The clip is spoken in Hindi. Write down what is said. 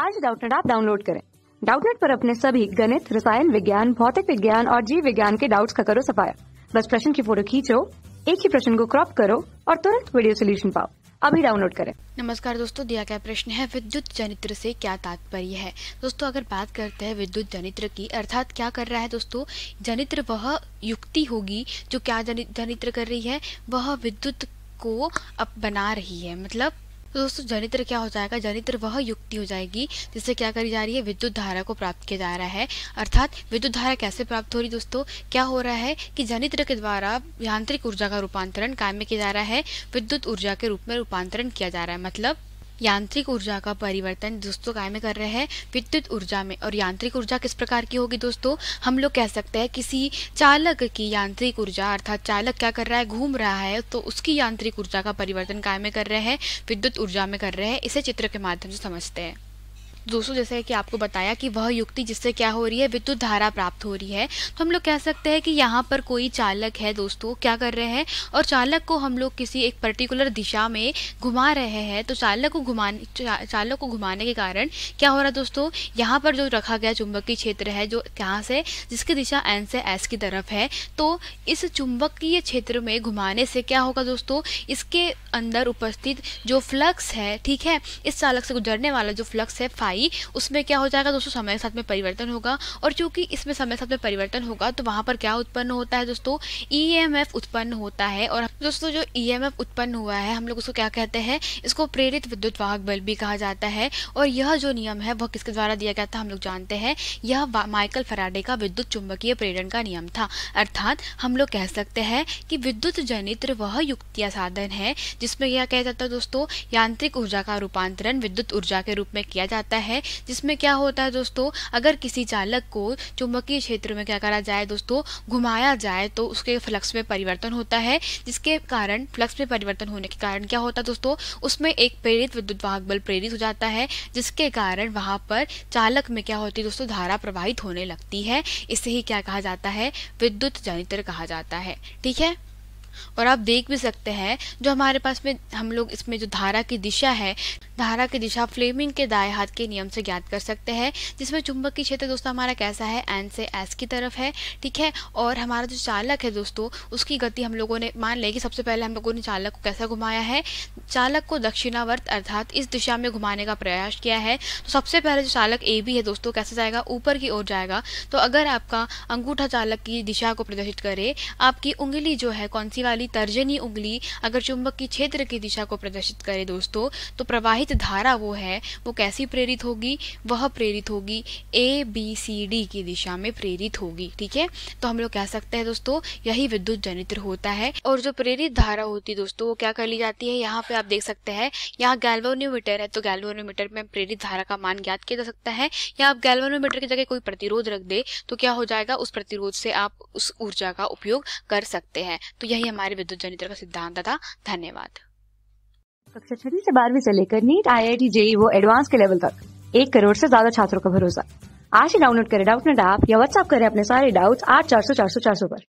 आज डाउटनेट आप डाउनलोड करें डाउटनेट पर अपने सभी गणित रसायन विज्ञान भौतिक विज्ञान और जीव विज्ञान के डाउट्स का करो सफाया बस प्रश्न की फोटो खींचो एक ही प्रश्न को क्रॉप करो और तुरंत वीडियो सोल्यूशन पाओ अभी डाउनलोड करें नमस्कार दोस्तों दिया गया प्रश्न है विद्युत जनित्र से क्या तात्पर्य है दोस्तों अगर बात करते हैं विद्युत जनित्र की अर्थात क्या कर रहा है दोस्तों जनित्र वह युक्ति होगी जो क्या जनित्र कर रही है वह विद्युत को अब बना रही है मतलब तो दोस्तों जनित्र क्या हो जाएगा जनित्र वह युक्ति हो जाएगी जिससे क्या करी जा रही है विद्युत धारा को प्राप्त किया जा रहा है अर्थात विद्युत धारा कैसे प्राप्त हो रही दोस्तों क्या हो रहा है कि जनित्र के द्वारा यांत्रिक ऊर्जा का रूपांतरण काम में किया जा रहा है विद्युत ऊर्जा के रूप में रूपांतरण किया जा रहा है मतलब यांत्रिक ऊर्जा का परिवर्तन दोस्तों काय में कर रहे हैं विद्युत ऊर्जा में और यांत्रिक ऊर्जा किस प्रकार की होगी दोस्तों हम लोग कह सकते हैं किसी चालक की यांत्रिक ऊर्जा अर्थात चालक क्या कर रहा है घूम रहा है तो उसकी यांत्रिक ऊर्जा का परिवर्तन काय में कर रहे हैं विद्युत ऊर्जा में कर रहे हैं इसे चित्र के माध्यम से समझते हैं दोस्तों जैसे कि आपको बताया कि वह युक्ति जिससे क्या हो रही है विद्युत धारा प्राप्त हो रही है तो हम लोग कह सकते हैं कि यहाँ पर कोई चालक है दोस्तों क्या कर रहे हैं और चालक को हम लोग किसी एक पर्टिकुलर दिशा में घुमा रहे हैं तो चालक को घुमाने चालक को घुमाने के कारण क्या हो रहा है दोस्तों यहाँ पर जो रखा गया चुंबकीय क्षेत्र है जो कहाँ से जिसकी दिशा एन से एस की तरफ है तो इस चुंबकीय क्षेत्र में घुमाने से क्या होगा दोस्तों इसके अंदर उपस्थित जो फ्लक्स है ठीक है इस चालक से गुजरने वाला जो फ्लक्स है फाइव आई उसमें क्या हो जाएगा दोस्तों समय के साथ में परिवर्तन होगा और चूंकि इसमें समय के साथ में परिवर्तन होगा तो वहां पर क्या उत्पन्न होता है दोस्तों ई e उत्पन्न होता है और दोस्तों जो ई e उत्पन्न हुआ है हम लोग उसको क्या कहते हैं इसको प्रेरित विद्युत वाहक बल भी कहा जाता है और यह जो नियम है वह किसके द्वारा दिया गया था हम लोग जानते हैं यह माइकल फराडे का विद्युत चुंबकीय प्रेरण का नियम था अर्थात हम लोग कह सकते हैं कि विद्युत जनित्र वह युक्तिया साधन है जिसमें यह कहा जाता है दोस्तों यांत्रिक ऊर्जा का रूपांतरण विद्युत ऊर्जा के रूप में किया जाता है होता है जिसमें क्या होता है दोस्तों अगर किसी चालक को चुंबकीय क्षेत्र में क्या करा जाए दोस्तों घुमाया जाए तो उसके फ्लक्स में परिवर्तन होता है जिसके कारण फ्लक्स में परिवर्तन होने के कारण क्या होता है दोस्तों उसमें एक प्रेरित विद्युत वाहक बल प्रेरित हो जाता है जिसके कारण वहां पर चालक में क्या होती है दोस्तों धारा प्रवाहित होने लगती है इसे ही क्या कहा जाता है विद्युत जनित्र कहा जाता है ठीक है और आप देख भी सकते हैं जो हमारे पास में हम लोग इसमें जो धारा की दिशा है धारा की दिशा फ्लेमिंग के दाएं हाथ के नियम से ज्ञात कर सकते हैं जिसमें चुंबक की क्षेत्र दोस्तों हमारा कैसा है एन से एस की तरफ है ठीक है और हमारा जो चालक है दोस्तों उसकी गति हम लोगों ने मान लें कि सबसे पहले हम लोगों ने चालक को कैसा घुमाया है चालक को दक्षिणावर्त अर्थात इस दिशा में घुमाने का प्रयास किया है तो सबसे पहले जो चालक ए बी है दोस्तों कैसे जाएगा ऊपर की ओर जाएगा तो अगर आपका अंगूठा चालक की दिशा को प्रदर्शित करे आपकी उंगली जो है कौन सी साथी वाली तर्जनी उंगली अगर चुंबक की क्षेत्र की दिशा को प्रदर्शित करे दोस्तों तो प्रवाहित धारा वो है वो कैसी प्रेरित होगी वह प्रेरित होगी ए बी सी डी की दिशा में प्रेरित होगी ठीक है तो हम लोग कह सकते हैं दोस्तों यही विद्युत जनित्र होता है और जो प्रेरित धारा होती है दोस्तों वो क्या कर ली जाती है यहाँ पे आप देख सकते हैं यहाँ गैल्वानोमीटर है तो गैल्वानोमीटर में प्रेरित धारा का मान ज्ञात किया जा सकता है या आप गैल्वानोमीटर की जगह कोई प्रतिरोध रख दे तो क्या हो जाएगा उस प्रतिरोध से आप उस ऊर्जा का उपयोग कर सकते हैं तो यही यही हमारे विद्युत जनित्र का सिद्धांत था धन्यवाद कक्षा छठी से बारहवीं से लेकर NEET I I T JEE वो एडवांस के लेवल तक एक करोड़ से ज्यादा छात्रों का भरोसा आज ही डाउनलोड करें डाउट नेट ऐप या व्हाट्सअप करें अपने सारे डाउट्स आठ चार सौ चार सौ चार सौ पर